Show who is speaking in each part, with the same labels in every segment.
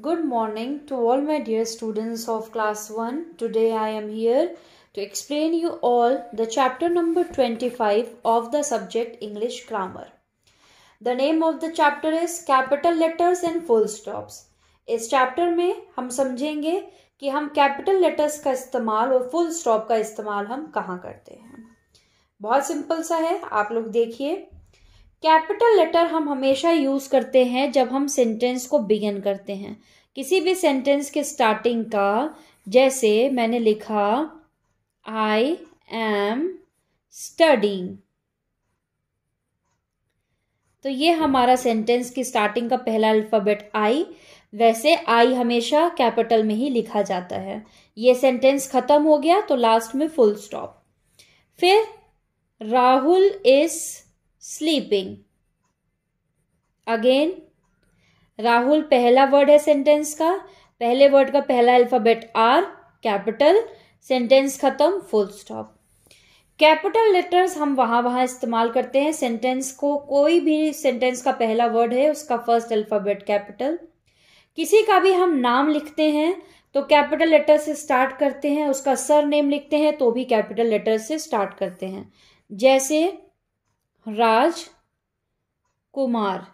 Speaker 1: Good morning to all my dear students of class 1. Today I am here to explain you all the chapter number 25 of the subject English grammar. The name of the chapter is capital letters and full stops. इस chapter में हम समझेंगे कि हम capital letters का इस्तेमाल और full stop का इस्तेमाल हम कहाँ करते हैं बहुत सिंपल सा है आप लोग देखिए कैपिटल लेटर हम हमेशा यूज़ करते हैं जब हम सेंटेंस को बिगिन करते हैं किसी भी सेंटेंस के स्टार्टिंग का जैसे मैंने लिखा आई एम स्टडिंग तो ये हमारा सेंटेंस की स्टार्टिंग का पहला अल्फ़ाबेट आई वैसे आई हमेशा कैपिटल में ही लिखा जाता है ये सेंटेंस ख़त्म हो गया तो लास्ट में फुल स्टॉप फिर Rahul is sleeping again Rahul पहला वर्ड है सेंटेंस का पहले वर्ड का पहला अल्फाबेट आर कैपिटल सेंटेंस खत्म फुल स्टॉप कैपिटल लेटर्स हम वहां वहां इस्तेमाल करते हैं सेंटेंस को कोई भी सेंटेंस का पहला वर्ड है उसका फर्स्ट अल्फ़ाबेट कैपिटल किसी का भी हम नाम लिखते हैं तो कैपिटल लेटर से स्टार्ट करते हैं उसका सर नेम लिखते हैं तो भी कैपिटल लेटर से स्टार्ट करते हैं जैसे राज कुमार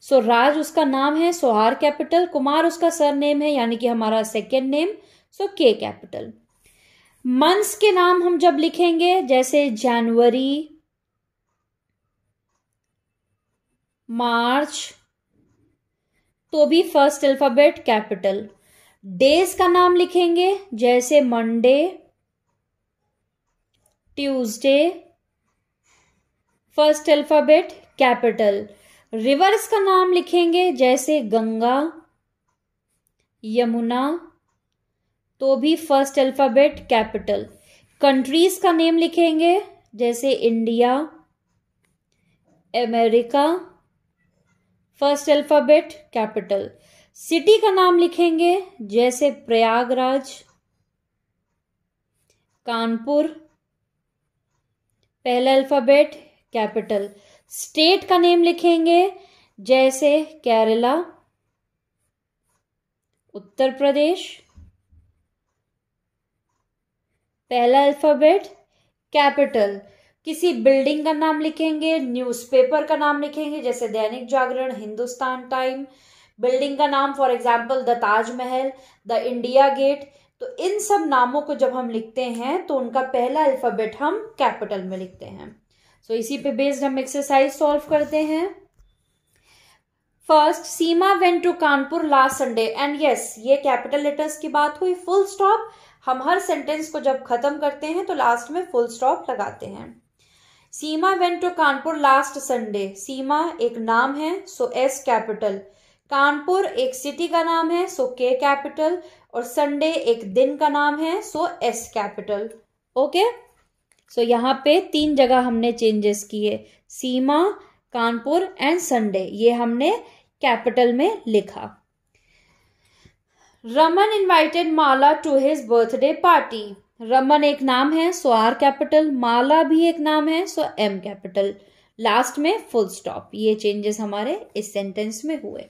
Speaker 1: सो so, राज उसका नाम है सोहार कैपिटल कुमार उसका सरनेम है यानी कि हमारा सेकेंड नेम सो के कैपिटल मंथ्स के नाम हम जब लिखेंगे जैसे जनवरी मार्च तो भी फर्स्ट अल्फाबेट कैपिटल डेज का नाम लिखेंगे जैसे Monday Tuesday first alphabet capital rivers का नाम लिखेंगे जैसे गंगा यमुना तो भी फर्स्ट अल्फ़ाबेट कैपिटल कंट्रीज का नेम लिखेंगे जैसे India America first alphabet capital city का नाम लिखेंगे जैसे प्रयागराज कानपुर पहला अल्फ़ाबेट कैपिटल स्टेट का नेम लिखेंगे जैसे केरला उत्तर प्रदेश पहला अल्फाबेट कैपिटल किसी बिल्डिंग का नाम लिखेंगे न्यूज़पेपर का नाम लिखेंगे जैसे दैनिक जागरण हिंदुस्तान टाइम बिल्डिंग का नाम for example the Taj Mahal the India gate तो इन सब नामों को जब हम लिखते हैं तो उनका पहला अल्फ़ाबेट हम कैपिटल में लिखते हैं सो so, इसी पे बेस्ड हम एक्सरसाइज सॉल्व करते हैं first Seema went to Kanpur last Sunday and yes ये कैपिटल लेटर्स की बात हुई फुल स्टॉप हम हर सेंटेंस को जब खत्म करते हैं तो लास्ट में फुल स्टॉप लगाते हैं Seema went to Kanpur last Sunday Seema एक नाम है सो एस कैपिटल कानपुर एक सिटी का नाम है सो के कैपिटल और संडे एक दिन का नाम है so S capital okay so so, यहाँ पे तीन जगह हमने चेंजेस किए सीमा कानपुर एंड संडे ये हमने कैपिटल में लिखा Raman invited Mala to his birthday party Raman एक नाम है सो आर कैपिटल माला भी एक नाम है सो एम कैपिटल लास्ट में फुल स्टॉप ये चेंजेस हमारे इस सेंटेंस में हुए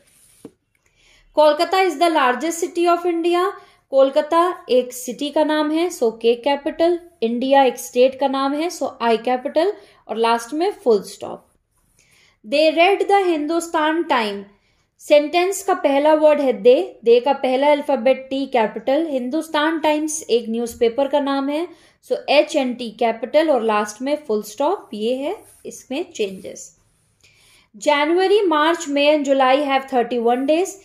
Speaker 1: Kolkata is the largest city of India Kolkata एक सिटी का नाम है सो के कैपिटल इंडिया एक स्टेट का नाम है सो आई कैपिटल और लास्ट में full stop they read the Hindustan time sentence का पहला वर्ड है दे दे का पहला alphabet T capital Hindustan times एक न्यूज़पेपर का नाम है so H and T capital और लास्ट में फुल स्टॉप ये है इसमें changes January March May and July have thirty one days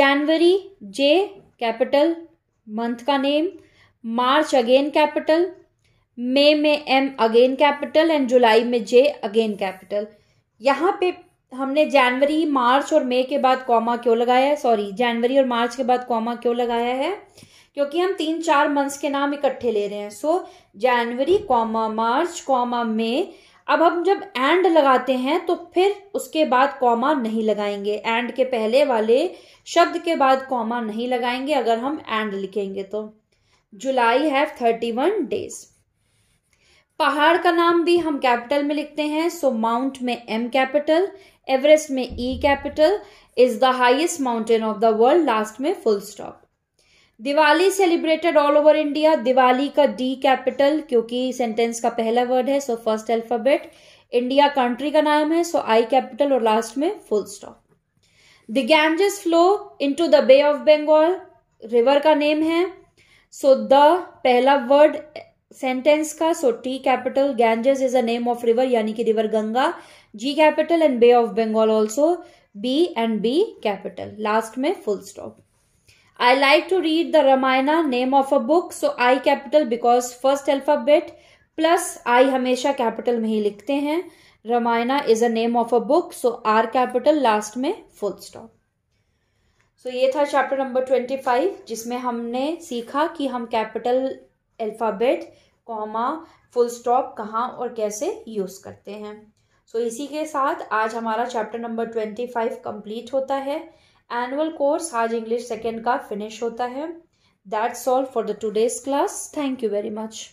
Speaker 1: January J capital month का name March again capital May में M again capital and July में J again capital यहाँ पे हमने जनवरी मार्च और मई के बाद कॉमा क्यों लगाया है सॉरी जनवरी और मार्च के बाद कॉमा क्यों लगाया है क्योंकि हम तीन चार मंथ्स के नाम इकट्ठे ले रहे हैं सो जनवरी कॉमा मार्च कॉमा मई अब हम जब एंड लगाते हैं तो फिर उसके बाद कॉमा नहीं लगाएंगे एंड के पहले वाले शब्द के बाद कॉमा नहीं लगाएंगे अगर हम एंड लिखेंगे तो July have thirty one days पहाड़ का नाम भी हम कैपिटल में लिखते हैं सो माउंट में एम कैपिटल एवरेस्ट में E capital is the highest mountain of the world last में full stop Diwali celebrated all over India Diwali का डी कैपिटल क्योंकि सेंटेंस का पहला वर्ड है so first alphabet India country का नाम है सो आई कैपिटल और लास्ट में full stop the Ganges flow into the bay of Bengal river का नेम है सो द पहला वर्ड सेंटेंस का so T capital Ganges is a name of river यानी कि river Ganga G capital and bay of Bengal also B and B capital last में full stop I like to read the Ramayana name of a book so I capital because first alphabet plus I हमेशा capital में ही लिखते हैं Ramayana is a name of a book so R capital last में full stop सो so, ये था chapter number twenty five जिसमें हमने सीखा कि हम capital alphabet comma full stop कहाँ और कैसे यूज़ करते हैं सो so, इसी के साथ आज हमारा chapter number twenty five complete होता है एनुअल कोर्स आज इंग्लिश सेकेंड का फिनिश होता है that's all for the today's class thank you very much